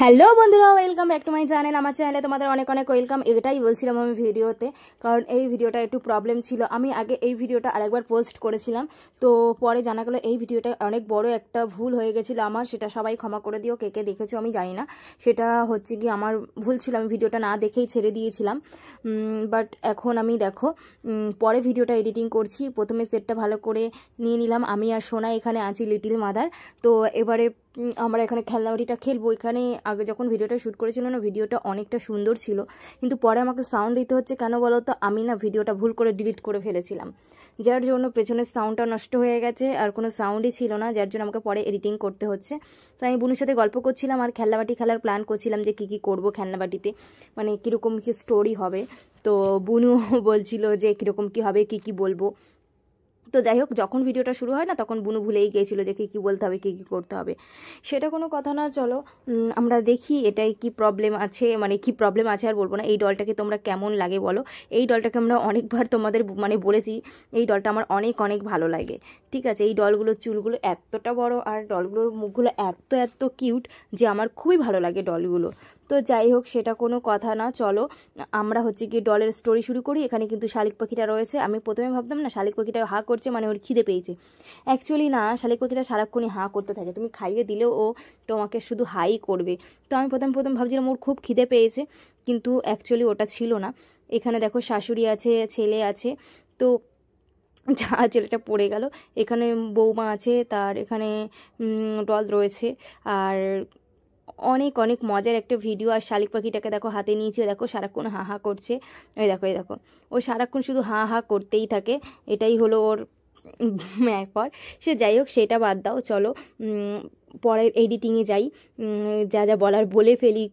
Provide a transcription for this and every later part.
hello বন্ধুরা welcome back to my channel আমার চ্যানেলে তোমাদের অনেক অনেক ওয়েলকাম এটাই বলছিলাম আমি ভিডিওতে কারণ এই ভিডিওটা একটু প্রবলেম ছিল আমি আগে এই ভিডিওটা আরেকবার পোস্ট করেছিলাম তো পরে জানা গেলো এই ভিডিওটা অনেক বড় একটা ভুল হয়ে গেছিলো আমার সেটা সবাই ক্ষমা করে দিও কে কে দেখেছো আমি জানি না সেটা হচ্ছে কি আমার ভুল ছিল আমি ভিডিওটা না দেখেই ছেড়ে দিয়েছিলাম বাট এখন আমি দেখো পরে ভিডিওটা এডিটিং করছি প্রথমে সেটটা ভালো করে নিয়ে নিলাম আমি আর সোনা এখানে আছি লিটিল মাদার তো এবারে আমরা এখানে খেলনাবাড়িটা খেলবো এখানে আগে যখন ভিডিওটা শ্যুট করেছিল না ভিডিওটা অনেকটা সুন্দর ছিল কিন্তু পরে আমাকে সাউন্ড দিতে হচ্ছে কেন বলো তো আমি না ভিডিওটা ভুল করে ডিলিট করে ফেলেছিলাম যার জন্য পেছনের সাউন্ডটা নষ্ট হয়ে গেছে আর কোনো সাউন্ডই ছিল না যার জন্য আমাকে পরে এডিটিং করতে হচ্ছে তো আমি বোনের সাথে গল্প করছিলাম আর খেলনাবাটি খেলার প্ল্যান করছিলাম যে কি কি করব খেলনাবাটিতে মানে কীরকম কী স্টোরি হবে তো বুনু বলছিল যে কীরকম কী হবে কি কি বলবো তো যাই হোক যখন ভিডিওটা শুরু হয় না তখন বুনু ভুলেই গিয়েছিল যে কী কী বলতে হবে কী কী করতে হবে সেটা কোনো কথা না চলো আমরা দেখি এটাই কি প্রবলেম আছে মানে কি প্রবলেম আছে আর বলবো না এই ডলটাকে তোমরা কেমন লাগে বলো এই ডলটাকে আমরা অনেকবার তোমাদের মানে বলেছি এই ডলটা আমার অনেক অনেক ভালো লাগে ঠিক আছে এই ডলগুলোর চুলগুলো এতটা বড় আর ডলগুলোর মুখগুলো এত এত কিউট যে আমার খুবই ভালো লাগে ডলগুলো তো যাই হোক সেটা কোনো কথা না চলো আমরা হচ্ছে গিয়ে ডলের স্টোরি শুরু করি এখানে কিন্তু শালিক পাখিটা রয়েছে আমি প্রথমে ভাবতাম না শালিক পাখিটা হা করছে মানে ওর খিদে পেয়েছে অ্যাকচুয়ালি না শালিক পাখিটা সারাক্ষণই হা করতে থাকে তুমি খাইয়ে দিলেও ও তোমাকে শুধু হাই করবে তো আমি প্রথম প্রথম ভাবছিলাম ওর খুব খিদে পেয়েছে কিন্তু অ্যাকচুয়ালি ওটা ছিল না এখানে দেখো শাশুড়ি আছে ছেলে আছে তো যা ছেলেটা পড়ে গেল এখানে বৌমা আছে তার এখানে ডল রয়েছে আর অনেক অনেক মজার একটা ভিডিও আর শালিক পাখিটাকে দেখো হাতে নিয়েছে দেখো সারাক্ষণ হা হা করছে এই দেখো এই দেখো ও সারাক্ষণ শুধু হা হা করতেই থাকে এটাই হলো ওর ব্যাপার সে যাই হোক সেটা বাদ দাও চলো পরে এডিটিংয়ে যাই যা যা বলার বলে ফেলি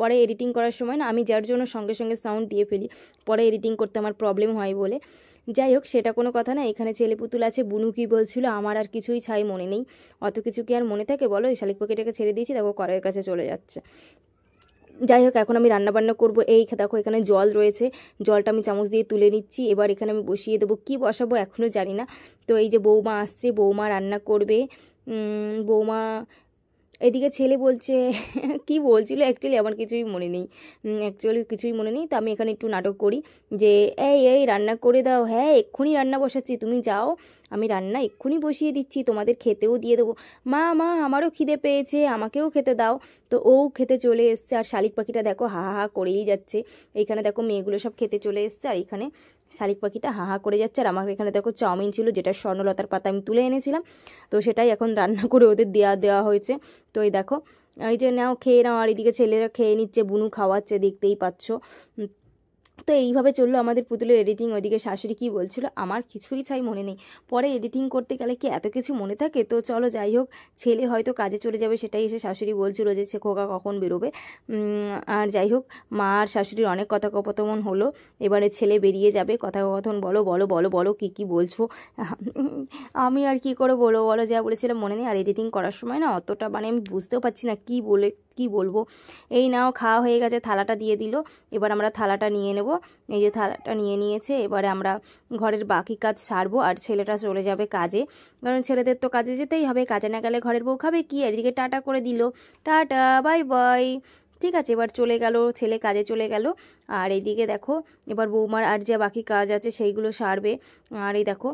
পরে এডিটিং করার সময় না আমি যার জন্য সঙ্গে সঙ্গে সাউন্ড দিয়ে ফেলি পরে এডিটিং করতে আমার প্রবলেম হয় বলে যাই হোক সেটা কোনো কথা না এখানে ছেলে পুতুল আছে বুনু কি বলছিল আমার আর কিছুই ছাই মনে নেই অত কিছু কি আর মনে থাকে বলো এই শালিক পাখিটাকে ছেড়ে দিয়েছি দেখো করের কাছে চলে যাচ্ছে যাই হোক এখন আমি রান্নাবান্না করবো এই দেখো এখানে জল রয়েছে জলটা আমি চামচ দিয়ে তুলে নিচ্ছি এবার এখানে আমি বসিয়ে দেবো কি বসাবো এখনও জানি না তো এই যে বৌমা আসছে বৌমা রান্না করবে বৌমা এদিকে ছেলে বলছে কি বলছিল অ্যাকচুয়ালি আমার কিছুই মনে নেই অ্যাকচুয়ালি কিছুই মনে নেই তো আমি এখানে একটু নাটক করি যে এই এই রান্না করে দাও হ্যাঁ এক্ষুনি রান্না বসাচ্ছি তুমি যাও আমি রান্না এক্ষুনি বসিয়ে দিচ্ছি তোমাদের খেতেও দিয়ে দেবো মা মা আমারও খিদে পেয়েছে আমাকেও খেতে দাও তো ও খেতে চলে এসছে আর শালিক পাখিটা দেখো হা হা করেই যাচ্ছে এইখানে দেখো মেয়েগুলো সব খেতে চলে এসছে আর এখানে শালিক পাখিটা হাহা করে যাচ্ছে আর আমার এখানে দেখো চাউমিন ছিল যেটা স্বর্ণলতার পাতা আমি তুলে এনেছিলাম তো সেটাই এখন রান্না করে ওদের দেওয়া দেওয়া হয়েছে তো এই দেখো এই যে নাও খেয়ে নাও আর এদিকে ছেলেরা খেয়ে নিচ্ছে বুনু খাওয়াচ্ছে দেখতেই পাচ্ছ তো এইভাবে চললো আমাদের পুতুলের এডিটিং ওদিকে শাশুড়ি কী বলছিল আমার কিছুই চাই মনে নেই পরে এডিটিং করতে গেলে কি এত কিছু মনে থাকে তো চলো যাই হোক ছেলে হয়তো কাজে চলে যাবে সেটাই এসে শাশুড়ি বলছিল যে সে খোকা কখন বেরোবে আর যাই হোক মা আর শাশুড়ির অনেক কথা কথোপকথন হলো এবারে ছেলে বেরিয়ে যাবে কথা কথন বলো বলো বলো বলো কি কি বলছো আমি আর কি করে বলো বলো যা বলেছিলাম মনে নেই আর এডিটিং করার সময় না অতটা মানে আমি বুঝতেও পারছি না কি বলে কি বলবো এই নাও খাওয়া হয়ে গেছে থালাটা দিয়ে দিল এবার আমরা থালাটা নিয়ে নেব দেব এই যে থালাটা নিয়ে নিয়েছে এবারে আমরা ঘরের বাকি কাজ সারবো আর ছেলেটা চলে যাবে কাজে কারণ ছেলেদের তো কাজে যেতেই হবে কাজে না গেলে ঘরের বউ খাবে কি এদিকে টাটা করে দিল টাটা বাই বাই ঠিক আছে এবার চলে গেল ছেলে কাজে চলে গেল আর এইদিকে দেখো এবার বৌমার আর যে বাকি কাজ আছে সেইগুলো সারবে আর এই দেখো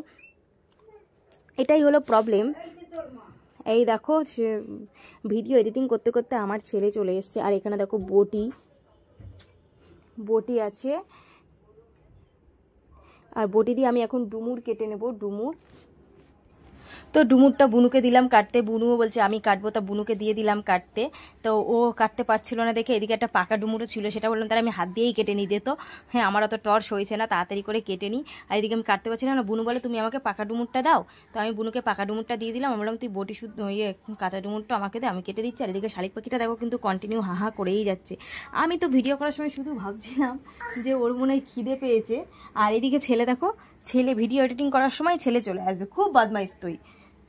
এটাই হলো প্রবলেম এই দেখো ভিডিও এডিটিং করতে করতে আমার ছেলে চলে এসছে আর এখানে দেখো বটি বটি আছে আর বটি দিয়ে আমি এখন ডুমুর কেটে নেব ডুমুর তো ডুমুরটা বুনুকে দিলাম কাটতে বুনুও বলছে আমি কাটবো তা বুনুকে দিয়ে দিলাম কাটতে তো ও কাটতে পারছিল না দেখে এদিকে একটা পাকা ডুমুরও ছিল সেটা বললাম তাহলে আমি হাত দিয়েই কেটে নিই দিত হ্যাঁ আমার অত টর্চ হয়েছে না তাড়াতাড়ি করে কেটে নিই আর এদিকে আমি কাটতে পারছিলাম না বুনু বলে তুমি আমাকে পাকা ডুমুরটা দাও তো আমি বুনুকে পাকা ডুমুরটা দিয়ে দিলাম বললাম তুই বটি শুদ্ধ ইয়ে কাঁচা ডুমুরটা আমাকে দে আমি কেটে দিচ্ছি আর এদিকে শালিক পাখিটা দেখো কিন্তু কন্টিনিউ হাহা করেই যাচ্ছে আমি তো ভিডিও করার সময় শুধু ভাবছিলাম যে ওর মনে হয় খিদে পেয়েছে আর এদিকে ছেলে দেখো ছেলে ভিডিও এডিটিং করার সময় ছেলে চলে আসবে খুব বদমাইশ তুই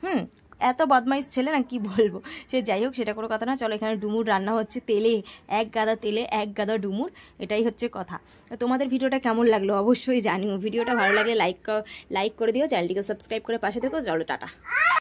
হুম এত বদমাইশ ছেলে না কি বলবো সে যাই হোক সেটা কোনো কথা না চলো এখানে ডুমুর রান্না হচ্ছে তেলে এক গাদা তেলে এক গাদা ডুমুর এটাই হচ্ছে কথা তোমাদের ভিডিওটা কেমন লাগলো অবশ্যই জানিও ভিডিওটা ভালো লাগলে লাইক লাইক করে দিও চ্যানেলটিকে সাবস্ক্রাইব করে পাশে থেকো চলো টাটা